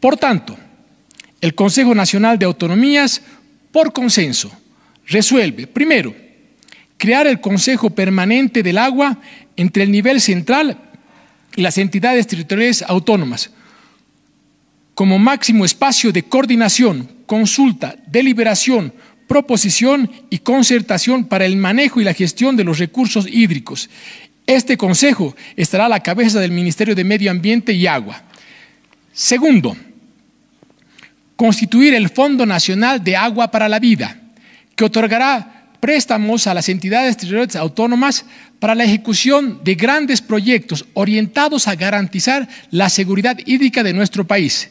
Por tanto, el Consejo Nacional de Autonomías, por consenso, resuelve, primero, crear el Consejo Permanente del Agua entre el nivel central y las entidades territoriales autónomas, como máximo espacio de coordinación, consulta, deliberación, proposición y concertación para el manejo y la gestión de los recursos hídricos. Este Consejo estará a la cabeza del Ministerio de Medio Ambiente y Agua. Segundo, constituir el Fondo Nacional de Agua para la Vida, que otorgará préstamos a las entidades territoriales autónomas para la ejecución de grandes proyectos orientados a garantizar la seguridad hídrica de nuestro país.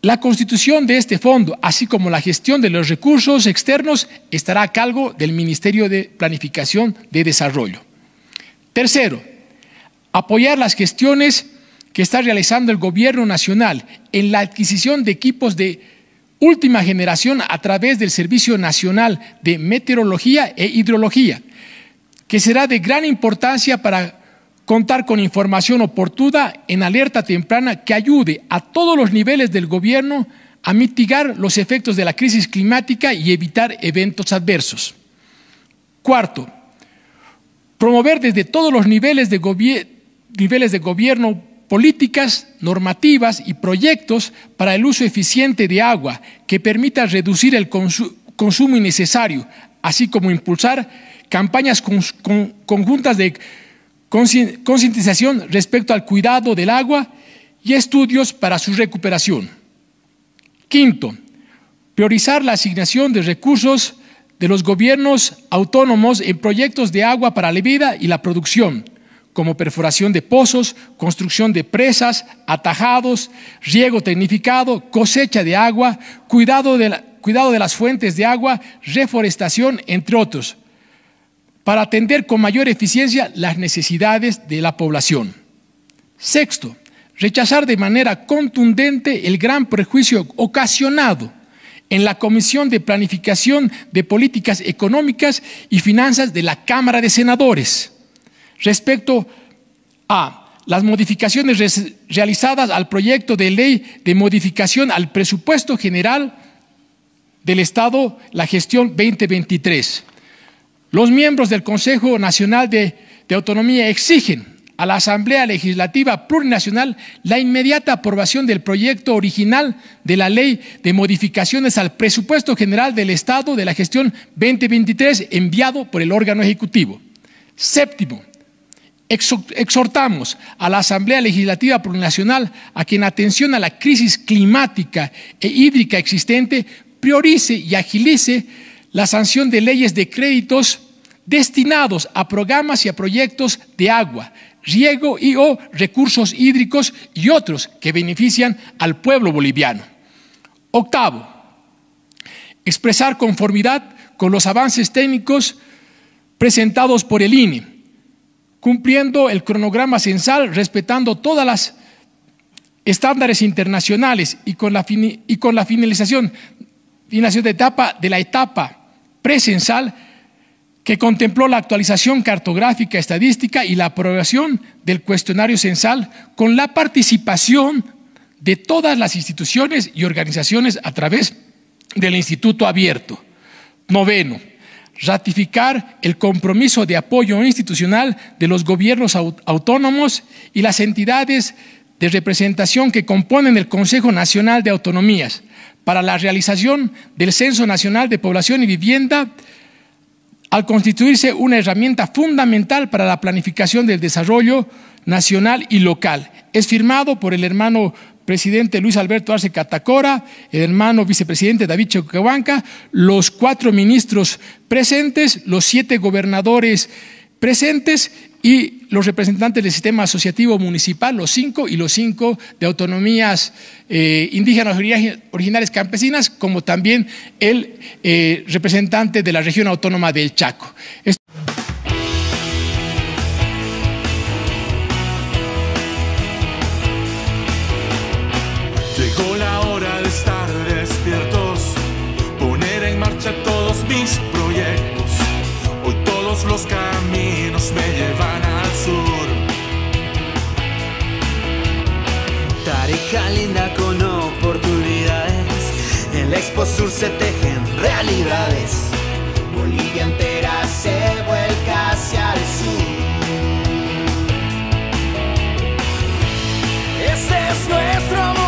La constitución de este fondo, así como la gestión de los recursos externos, estará a cargo del Ministerio de Planificación de Desarrollo. Tercero, apoyar las gestiones que está realizando el gobierno nacional en la adquisición de equipos de última generación a través del Servicio Nacional de Meteorología e Hidrología, que será de gran importancia para contar con información oportuna en alerta temprana que ayude a todos los niveles del gobierno a mitigar los efectos de la crisis climática y evitar eventos adversos. Cuarto, promover desde todos los niveles de, niveles de gobierno políticas, normativas y proyectos para el uso eficiente de agua que permita reducir el consumo innecesario, así como impulsar campañas conjuntas de concientización respecto al cuidado del agua y estudios para su recuperación. Quinto, priorizar la asignación de recursos de los gobiernos autónomos en proyectos de agua para la vida y la producción, como perforación de pozos, construcción de presas, atajados, riego tecnificado, cosecha de agua, cuidado de, cuidado de las fuentes de agua, reforestación, entre otros, para atender con mayor eficiencia las necesidades de la población. Sexto, rechazar de manera contundente el gran perjuicio ocasionado en la Comisión de Planificación de Políticas Económicas y Finanzas de la Cámara de Senadores respecto a las modificaciones realizadas al proyecto de ley de modificación al presupuesto general del Estado, la gestión 2023. Los miembros del Consejo Nacional de, Autonomía exigen a la Asamblea Legislativa Plurinacional la inmediata aprobación del proyecto original de la Ley de Modificaciones al Presupuesto General del Estado de la Gestión 2023 enviado por el órgano ejecutivo. Séptimo, exhortamos a la Asamblea Legislativa Plurinacional a que en atención a la crisis climática e hídrica existente priorice y agilice la sanción de leyes de créditos destinados a programas y a proyectos de agua, riego y o recursos hídricos y otros que benefician al pueblo boliviano. Octavo, expresar conformidad con los avances técnicos presentados por el INE cumpliendo el cronograma censal, respetando todas las estándares internacionales y con la, finalización, de etapa de la etapa presensal que contempló la actualización cartográfica estadística y la aprobación del cuestionario censal con la participación de todas las instituciones y organizaciones a través del Instituto Abierto. Noveno, ratificar el compromiso de apoyo institucional de los gobiernos autónomos y las entidades de representación que componen el Consejo Nacional de Autonomías para la realización del Censo Nacional de Población y Vivienda, al constituirse una herramienta fundamental para la planificación del desarrollo nacional y local. Es firmado por el hermano presidente Luis Alberto Arce Catacora, el hermano vicepresidente David Chocabanca, los cuatro ministros presentes, los siete gobernadores presentes y los representantes del sistema asociativo municipal, los cinco, y los cinco de autonomías eh, indígenas originales campesinas, como también el eh, representante de la región autónoma del Chaco. los caminos me llevan al sur. Tarija linda con oportunidades. En la Expo Sur se tejen realidades. Bolivia entera se vuelca hacia el sur. Ese es nuestro